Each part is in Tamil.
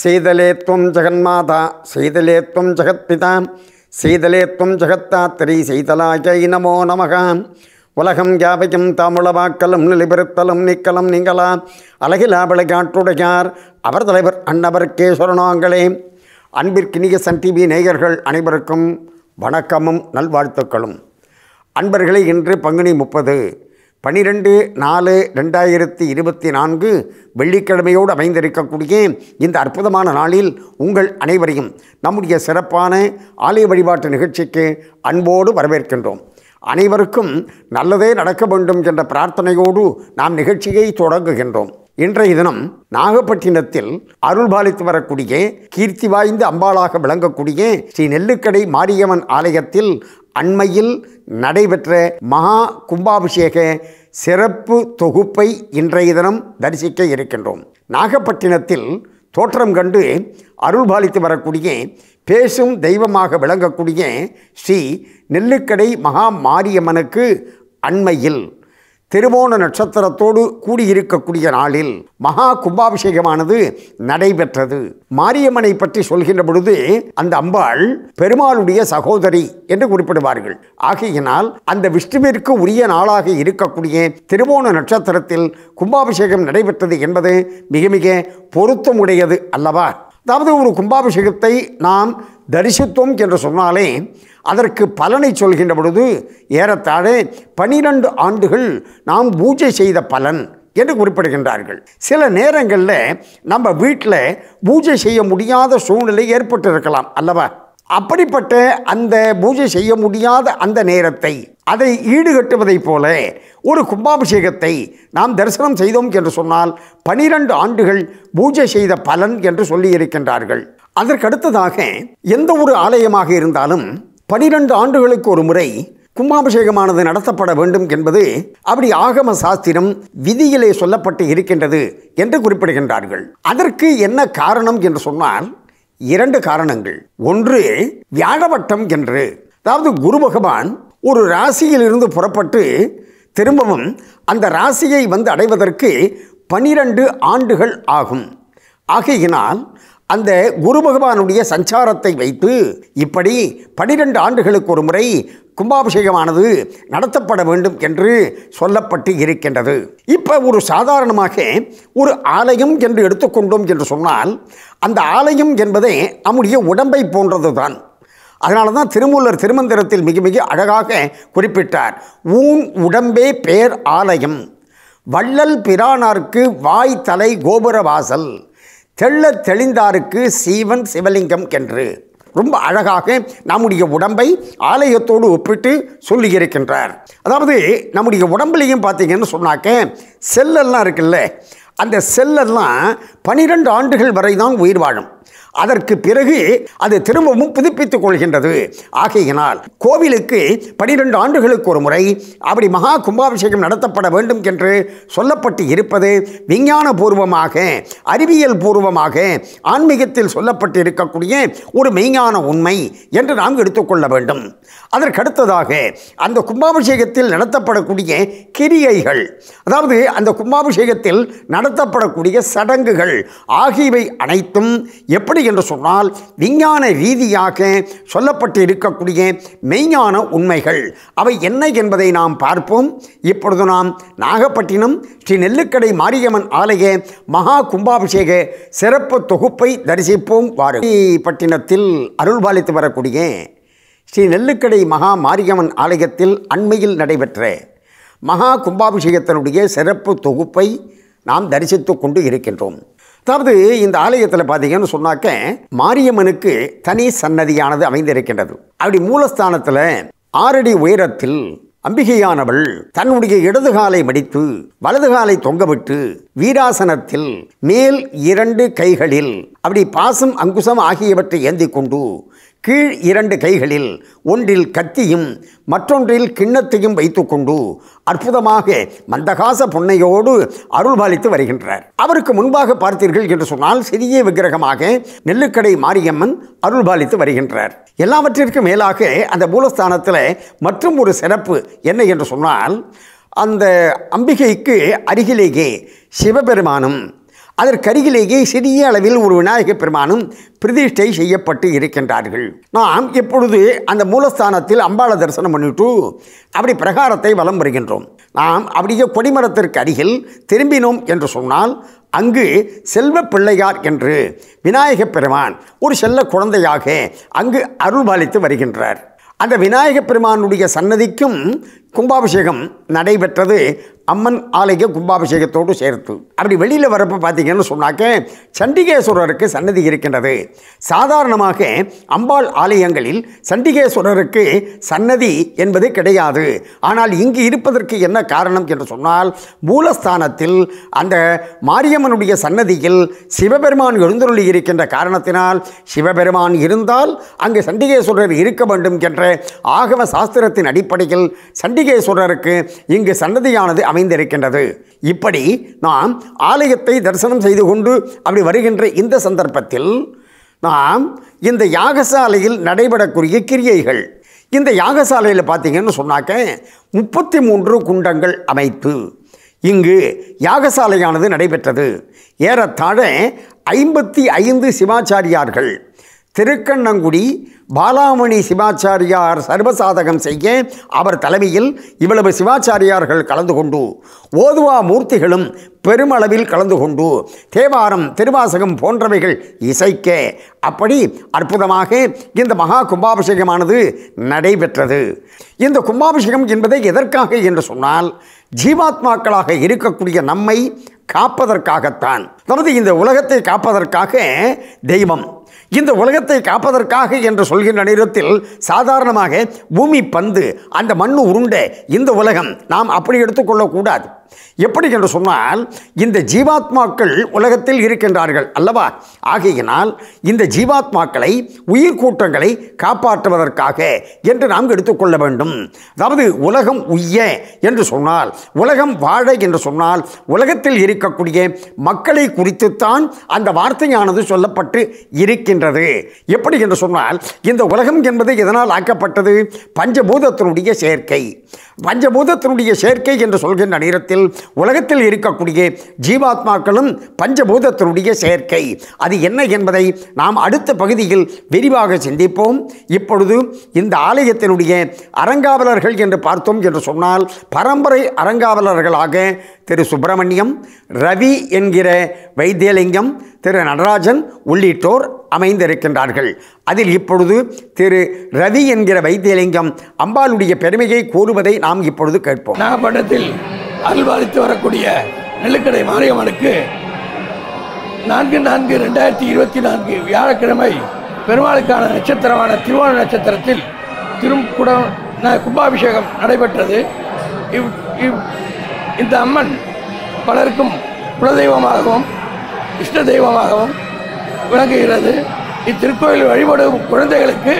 சீதலே துவம் ஜெகன்மாதா சீதலே துவம் ஜெகத்பிதா சீதலே துவம் ஜெகத்தாத்திரி சீதலாயை நமோ நமகாம் உலகம் யாவையும் தாமுளவாக்கலும் நிலிபெருத்தலும் நிக்கலம் நீங்களா அழகிலா காற்றுடையார் அவர் தலைவர் அன்னவருக்கே சொரணாங்களே அன்பிற்கினிய சன் டிவி நேயர்கள் அனைவருக்கும் வணக்கமும் நல்வாழ்த்துக்களும் அன்பர்களே இன்று பங்குனி முப்பது பனிரெண்டு நாலு ரெண்டாயிரத்தி இருபத்தி நான்கு வெள்ளிக்கிழமையோடு அமைந்திருக்கக்கூடிய இந்த அற்புதமான நாளில் உங்கள் அனைவரையும் நம்முடைய சிறப்பான ஆலய வழிபாட்டு நிகழ்ச்சிக்கு அன்போடு வரவேற்கின்றோம் அனைவருக்கும் நல்லதே நடக்க வேண்டும் என்ற பிரார்த்தனையோடு நாம் நிகழ்ச்சியை தொடங்குகின்றோம் இன்றைய தினம் நாகப்பட்டினத்தில் அருள்பாலித்து வரக்கூடிய கீர்த்தி வாய்ந்த அம்பாளாக விளங்கக்கூடிய ஸ்ரீ நெல்லுக்கடை மாரியம்மன் ஆலயத்தில் அண்மையில் நடைபெற்ற மகா கும்பாபிஷேக சிறப்பு தொகுப்பை இன்றைய தினம் தரிசிக்க இருக்கின்றோம் நாகப்பட்டினத்தில் தோற்றம் கண்டு அருள்பாலித்து வரக்கூடிய பேசும் தெய்வமாக விளங்கக்கூடிய ஸ்ரீ நெல்லுக்கடை மகா மாரியம்மனுக்கு அண்மையில் திருமோண நட்சத்திரத்தோடு கூடியிருக்கக்கூடிய நாளில் மகா கும்பாபிஷேகமானது நடைபெற்றது மாரியம்மனை பற்றி சொல்கின்ற பொழுது அந்த அம்பாள் பெருமாளுடைய சகோதரி என்று குறிப்பிடுவார்கள் ஆகையினால் அந்த விஷ்ணுவிற்கு உரிய நாளாக இருக்கக்கூடிய திருமோண நட்சத்திரத்தில் கும்பாபிஷேகம் நடைபெற்றது என்பது மிக மிக பொருத்தமுடையது அல்லவா அதாவது ஒரு கும்பாபிஷேகத்தை நாம் தரிசித்தோம் என்று சொன்னாலே அதற்கு பலனை சொல்கின்ற பொழுது ஏறத்தாழே பனிரெண்டு ஆண்டுகள் நாம் பூஜை செய்த பலன் என்று குறிப்பிடுகின்றார்கள் சில நேரங்களில் நம்ம வீட்டில் பூஜை செய்ய முடியாத சூழ்நிலை ஏற்பட்டிருக்கலாம் அல்லவா அப்படிப்பட்ட அந்த பூஜை செய்ய முடியாத அந்த நேரத்தை அதை ஈடுகட்டுவதைப் போல ஒரு கும்பாபிஷேகத்தை நாம் தரிசனம் செய்தோம் என்று சொன்னால் பனிரெண்டு ஆண்டுகள் பூஜை செய்த பலன் என்று சொல்லியிருக்கின்றார்கள் அதற்கடுத்ததாக எந்த ஒரு ஆலயமாக இருந்தாலும் பனிரெண்டு ஆண்டுகளுக்கு ஒரு முறை கும்பாபிஷேகமானது நடத்தப்பட வேண்டும் என்பது அப்படி ஆகம சாஸ்திரம் விதியிலே சொல்லப்பட்டு இருக்கின்றது என்று குறிப்பிடுகின்றார்கள் அதற்கு என்ன காரணம் என்று சொன்னால் இரண்டு காரணங்கள் ஒன்று வியாழவட்டம் என்று அதாவது குரு பகவான் ஒரு ராசியிலிருந்து புறப்பட்டு திரும்பவும் அந்த ராசியை வந்து அடைவதற்கு பனிரெண்டு ஆண்டுகள் ஆகும் ஆகையினால் அந்த குரு பகவானுடைய சஞ்சாரத்தை வைத்து இப்படி பனிரெண்டு ஆண்டுகளுக்கு ஒரு முறை கும்பாபிஷேகமானது நடத்தப்பட வேண்டும் என்று சொல்லப்பட்டு இருக்கின்றது இப்போ ஒரு சாதாரணமாக ஒரு ஆலயம் என்று எடுத்துக்கொண்டோம் என்று சொன்னால் அந்த ஆலயம் என்பதே நம்முடைய உடம்பை போன்றது தான் அதனால தான் திருமூலர் திருமந்திரத்தில் மிக மிக அழகாக குறிப்பிட்டார் ஊன் உடம்பே பேர் ஆலயம் வள்ளல் பிரானார்க்கு வாய் தலை கோபுர வாசல் தெள்ள தெளிந்தாருக்கு சீவன் சிவலிங்கம் என்று ரொம்ப அழகாக நம்முடைய உடம்பை ஆலயத்தோடு ஒப்பிட்டு சொல்லியிருக்கின்றார் அதாவது நம்முடைய உடம்புலையும் பார்த்தீங்கன்னு சொன்னாக்க செல்லெல்லாம் இருக்குல்ல அந்த செல்லெல்லாம் பனிரெண்டு ஆண்டுகள் வரை தான் உயிர் வாழும் அதற்கு பிறகு அது திரும்பவும் புதுப்பித்துக் கொள்கின்றது ஆகையினால் கோவிலுக்கு பனிரெண்டு ஆண்டுகளுக்கு ஒரு முறை அப்படி மகா கும்பாபிஷேகம் நடத்தப்பட வேண்டும் என்று சொல்லப்பட்டு இருப்பது விஞ்ஞான பூர்வமாக அறிவியல் பூர்வமாக ஆன்மீகத்தில் சொல்லப்பட்டு இருக்கக்கூடிய ஒரு மெய்ஞான உண்மை என்று நாம் எடுத்துக்கொள்ள வேண்டும் அதற்கடுத்ததாக அந்த கும்பாபிஷேகத்தில் நடத்தப்படக்கூடிய கிரியைகள் அதாவது அந்த கும்பாபிஷேகத்தில் நடத்தப்படக்கூடிய சடங்குகள் ஆகியவை அனைத்தும் எப்படி எப்படி என்று சொன்னால் விஞ்ஞான ரீதியாக சொல்லப்பட்டு இருக்கக்கூடிய மெய்ஞான உண்மைகள் அவை என்ன என்பதை நாம் பார்ப்போம் இப்பொழுது நாம் நாகப்பட்டினம் ஸ்ரீ நெல்லுக்கடை மாரியம்மன் ஆலய மகா கும்பாபிஷேக சிறப்பு தொகுப்பை தரிசிப்போம் வாரப்பட்டினத்தில் அருள்பாலித்து வரக்கூடிய ஸ்ரீ நெல்லுக்கடை மகா மாரியம்மன் ஆலயத்தில் அண்மையில் நடைபெற்ற மகா கும்பாபிஷேகத்தினுடைய சிறப்பு தொகுப்பை நாம் தரிசித்து கொண்டு இருக்கின்றோம் அதாவது இந்த ஆலயத்தில் பார்த்தீங்கன்னு சொன்னாக்க மாரியம்மனுக்கு தனி சன்னதியானது அமைந்திருக்கின்றது அப்படி மூலஸ்தானத்தில் ஆறடி உயரத்தில் அம்பிகையானவள் தன்னுடைய இடது காலை மடித்து வலது காலை தொங்கவிட்டு வீராசனத்தில் மேல் இரண்டு கைகளில் அப்படி பாசம் அங்குசம் ஆகியவற்றை ஏந்தி கொண்டு கீழ் இரண்டு கைகளில் ஒன்றில் கத்தியும் மற்றொன்றில் கிண்ணத்தையும் வைத்துக்கொண்டு அற்புதமாக மந்தகாச பொன்னையோடு அருள்பாலித்து வருகின்றார் அவருக்கு முன்பாக பார்த்தீர்கள் என்று சொன்னால் சிறிய விக்கிரகமாக நெல்லுக்கடை மாரியம்மன் அருள்பாலித்து வருகின்றார் எல்லாவற்றிற்கும் மேலாக அந்த மூலஸ்தானத்தில் மற்றும் ஒரு சிறப்பு என்ன என்று சொன்னால் அந்த அம்பிகைக்கு அருகிலேயே சிவபெருமானும் அதற்கருகிலேயே சிறிய அளவில் ஒரு விநாயகப் பெருமானும் பிரதிஷ்டை செய்யப்பட்டு இருக்கின்றார்கள் நாம் இப்பொழுது அந்த மூலஸ்தானத்தில் அம்பாள தரிசனம் பண்ணிட்டு அப்படி பிரகாரத்தை வலம் வருகின்றோம் நாம் அப்படியே கொடிமரத்திற்கு அருகில் திரும்பினோம் என்று சொன்னால் அங்கு செல்வ பிள்ளையார் என்று விநாயகப் பெருமான் ஒரு செல்ல குழந்தையாக அங்கு அருள்பாலித்து வருகின்றார் அந்த விநாயகப் பெருமானுடைய சன்னதிக்கும் கும்பாபிஷேகம் நடைபெற்றது அம்மன் ஆலய கும்பாபிஷேகத்தோடு சேர்த்து அப்படி வெளியில் வரப்போ பார்த்தீங்கன்னு சொன்னாக்க சண்டிகேஸ்வரருக்கு சன்னதி இருக்கின்றது சாதாரணமாக அம்பாள் ஆலயங்களில் சண்டிகேஸ்வரருக்கு சன்னதி என்பது கிடையாது ஆனால் இங்கு இருப்பதற்கு என்ன காரணம் என்று சொன்னால் மூலஸ்தானத்தில் அந்த மாரியம்மனுடைய சன்னதியில் சிவபெருமான் எழுந்தருளி இருக்கின்ற காரணத்தினால் சிவபெருமான் இருந்தால் அங்கு சண்டிகேஸ்வரர் இருக்க வேண்டும் என்ற ஆகம சாஸ்திரத்தின் அடிப்படையில் சண்டி சண்டிகேஸ்வரருக்கு இங்கு சன்னதியானது அமைந்திருக்கின்றது இப்படி நாம் ஆலயத்தை தரிசனம் செய்து கொண்டு அப்படி வருகின்ற இந்த சந்தர்ப்பத்தில் நாம் இந்த யாகசாலையில் நடைபெறக்கூடிய கிரியைகள் இந்த யாகசாலையில் பார்த்தீங்கன்னு சொன்னாக்க முப்பத்தி மூன்று குண்டங்கள் அமைப்பு இங்கு யாகசாலையானது நடைபெற்றது ஏறத்தாழ ஐம்பத்தி ஐந்து சிவாச்சாரியார்கள் திருக்கண்ணங்குடி பாலாமணி சிவாச்சாரியார் சர்வசாதகம் செய்ய அவர் தலைமையில் இவ்வளவு சிவாச்சாரியார்கள் கலந்து கொண்டு ஓதுவா மூர்த்திகளும் பெருமளவில் கலந்து கொண்டு தேவாரம் திருவாசகம் போன்றவைகள் இசைக்க அப்படி அற்புதமாக இந்த மகா கும்பாபிஷேகமானது நடைபெற்றது இந்த கும்பாபிஷேகம் என்பதை எதற்காக என்று சொன்னால் ஜீவாத்மாக்களாக இருக்கக்கூடிய நம்மை காப்பதற்காகத்தான் நமது இந்த உலகத்தை காப்பதற்காக தெய்வம் இந்த உலகத்தை காப்பதற்காக என்று சொல்கின்ற நேரத்தில் சாதாரணமாக பூமி பந்து அந்த மண்ணு உருண்டை இந்த உலகம் நாம் அப்படி எடுத்துக்கொள்ளக்கூடாது எப்படி என்று சொன்னால் இந்த ஜீவாத்மாக்கள் உலகத்தில் இருக்கின்றார்கள் அல்லவா ஆகையினால் இந்த ஜீவாத்மாக்களை உயிர் கூட்டங்களை காப்பாற்றுவதற்காக என்று நாம் எடுத்துக்கொள்ள வேண்டும் அதாவது உலகம் உய்ய என்று சொன்னால் உலகம் வாழ என்று சொன்னால் உலகத்தில் இருக்கக்கூடிய மக்களை குறித்துத்தான் அந்த வார்த்தையானது சொல்லப்பட்டு இருக்க இருக்கின்றது எப்படி என்று சொன்னால் இந்த உலகம் என்பது எதனால் ஆக்கப்பட்டது பஞ்சபூதத்தினுடைய சேர்க்கை பஞ்சபூதத்தினுடைய சேர்க்கை என்று சொல்கின்ற நேரத்தில் உலகத்தில் இருக்கக்கூடிய ஜீவாத்மாக்களும் பஞ்சபூதத்தினுடைய சேர்க்கை அது என்ன என்பதை நாம் அடுத்த பகுதியில் விரிவாக சிந்திப்போம் இப்பொழுது இந்த ஆலயத்தினுடைய அறங்காவலர்கள் என்று பார்த்தோம் என்று சொன்னால் பரம்பரை அறங்காவலர்களாக திரு சுப்பிரமணியம் ரவி என்கிற வைத்தியலிங்கம் திரு நடராஜன் உள்ளிட்டோர் அமைந்திருக்கின்றார்கள் அதில் இப்பொழுது திரு ரவி என்கிற வைத்தியலிங்கம் அம்பாளுடைய பெருமையை கூறுவதை நாம் நாம் இப்பொழுது கேட்போம் நாகப்பட்டினத்தில் அருள்பாலித்து வரக்கூடிய நெல்லுக்கடை மாரியம்மனுக்கு நான்கு நான்கு ரெண்டாயிரத்தி இருபத்தி நான்கு வியாழக்கிழமை பெருமாளுக்கான நட்சத்திரமான திருவோண நட்சத்திரத்தில் திருக்குடம் கும்பாபிஷேகம் நடைபெற்றது இவ் இவ் இந்த அம்மன் பலருக்கும் குலதெய்வமாகவும் இஷ்ட தெய்வமாகவும் விளங்குகிறது இத்திருக்கோயில் வழிபடும் குழந்தைகளுக்கு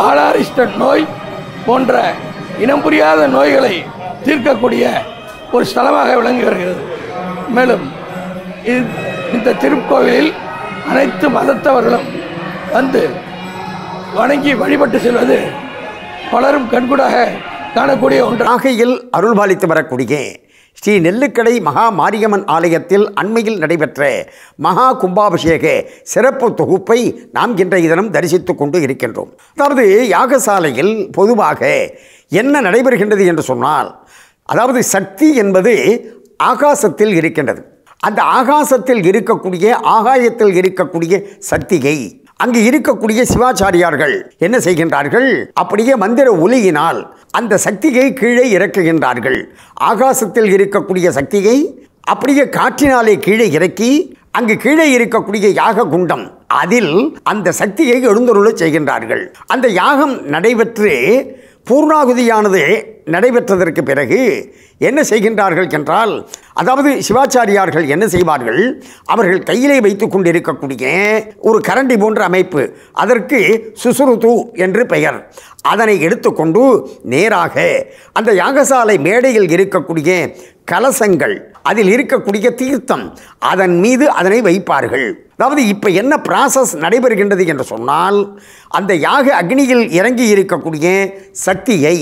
பாலாரிஸ்ட நோய் போன்ற இனம் புரியாத நோய்களை தீர்க்கக்கூடிய ஒரு ஸ்தலமாக விளங்கி வருகிறது மேலும் இந்த திருக்கோவிலில் அனைத்து மதத்தவர்களும் வந்து வணங்கி வழிபட்டு செல்வது பலரும் கண்கூடாக காணக்கூடிய ஒன்று ஆகையில் அருள்பாலித்து வரக்கூடிய ஸ்ரீ நெல்லுக்கடை மகா மாரியம்மன் ஆலயத்தில் அண்மையில் நடைபெற்ற மகா கும்பாபிஷேக சிறப்பு தொகுப்பை நாம் இன்றைய தினம் தரிசித்து கொண்டு இருக்கின்றோம் அதாவது யாகசாலையில் பொதுவாக என்ன நடைபெறுகின்றது என்று சொன்னால் அதாவது சக்தி என்பது ஆகாசத்தில் இருக்கின்றது அந்த ஆகாசத்தில் இருக்கக்கூடிய ஆகாயத்தில் இருக்கக்கூடிய சக்தியை அங்கு இருக்கக்கூடிய சிவாச்சாரியார்கள் என்ன செய்கின்றார்கள் அப்படியே மந்திர ஒலியினால் அந்த சக்தியை கீழே இறக்குகின்றார்கள் ஆகாசத்தில் இருக்கக்கூடிய சக்தியை அப்படியே காற்றினாலே கீழே இறக்கி அங்கு கீழே இருக்கக்கூடிய யாக குண்டம் அதில் அந்த சக்தியை எழுந்தருள செய்கின்றார்கள் அந்த யாகம் நடைபெற்று பூர்ணாகுதியானது நடைபெற்றதற்கு பிறகு என்ன செய்கின்றார்கள் என்றால் அதாவது சிவாச்சாரியார்கள் என்ன செய்வார்கள் அவர்கள் கையிலே வைத்து கொண்டிருக்கக்கூடிய ஒரு கரண்டி போன்ற அமைப்பு அதற்கு சுசுருது என்று பெயர் அதனை எடுத்துக்கொண்டு நேராக அந்த யாகசாலை மேடையில் இருக்கக்கூடிய கலசங்கள் அதில் இருக்கக்கூடிய தீர்த்தம் அதன் மீது அதனை வைப்பார்கள் அதாவது இப்போ என்ன ப்ராசஸ் நடைபெறுகின்றது என்று சொன்னால் அந்த யாக அக்னியில் இறங்கி இருக்கக்கூடிய சக்தியை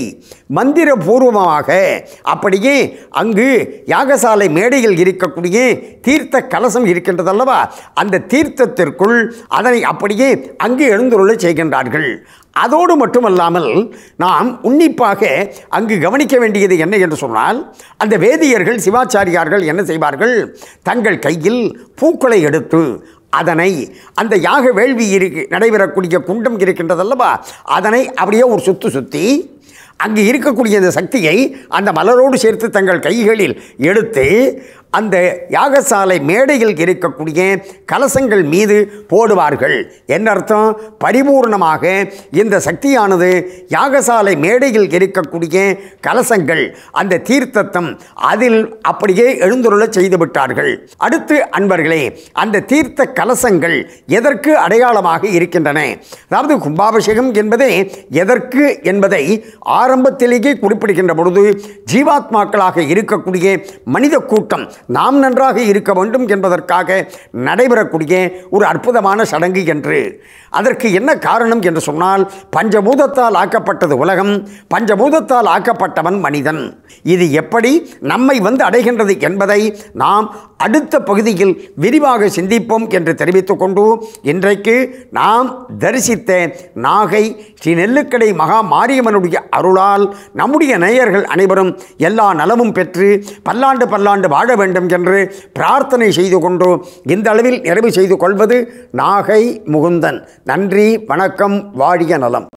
மந்திரபூர்வமாக அப்படியே அங்கு யாகசாலை மேடையில் இருக்கக்கூடிய தீர்த்த கலசம் இருக்கின்றது அந்த தீர்த்தத்திற்குள் அதனை அப்படியே அங்கு எழுந்துள்ள செய்கின்றார்கள் அதோடு மட்டுமல்லாமல் நாம் உன்னிப்பாக அங்கு கவனிக்க வேண்டியது என்ன என்று சொன்னால் அந்த வேதியர்கள் சிவாச்சாரியார்கள் என்ன செய்வார்கள் தங்கள் கையில் பூக்களை எடுத்து அதனை அந்த யாக வேள்வி இருக்கு நடைபெறக்கூடிய குண்டம் இருக்கின்றதல்லவா அதனை அப்படியே ஒரு சுத்து சுற்றி அங்கு இருக்கக்கூடிய அந்த சக்தியை அந்த மலரோடு சேர்த்து தங்கள் கைகளில் எடுத்து அந்த யாகசாலை மேடையில் இருக்கக்கூடிய கலசங்கள் மீது போடுவார்கள் என்ன அர்த்தம் பரிபூர்ணமாக இந்த சக்தியானது யாகசாலை மேடையில் இருக்கக்கூடிய கலசங்கள் அந்த தீர்த்தத்தம் அதில் அப்படியே எழுந்துள்ள விட்டார்கள் அடுத்து அன்பர்களே அந்த தீர்த்த கலசங்கள் எதற்கு அடையாளமாக இருக்கின்றன அதாவது கும்பாபிஷேகம் என்பதே எதற்கு என்பதை ஆரம்பத்திலேயே குறிப்பிடுகின்ற பொழுது ஜீவாத்மாக்களாக இருக்கக்கூடிய மனித கூட்டம் நாம் நன்றாக இருக்க வேண்டும் என்பதற்காக நடைபெறக்கூடிய ஒரு அற்புதமான சடங்கு என்று அதற்கு என்ன காரணம் என்று சொன்னால் பஞ்சபூதத்தால் ஆக்கப்பட்டது உலகம் பஞ்சபூதத்தால் ஆக்கப்பட்டவன் மனிதன் இது எப்படி நம்மை வந்து அடைகின்றது என்பதை நாம் அடுத்த பகுதியில் விரிவாக சிந்திப்போம் என்று தெரிவித்துக் கொண்டு இன்றைக்கு நாம் தரிசித்த நாகை ஸ்ரீ நெல்லுக்கடை மகா மாரியம்மனுடைய அருளால் நம்முடைய நேயர்கள் அனைவரும் எல்லா நலமும் பெற்று பல்லாண்டு பல்லாண்டு வாழ வேண்டும் வேண்டும் என்று பிரார்த்தனை செய்து கொண்டோம் இந்த அளவில் நிறைவு செய்து கொள்வது நாகை முகுந்தன் நன்றி வணக்கம் வாழிய நலம்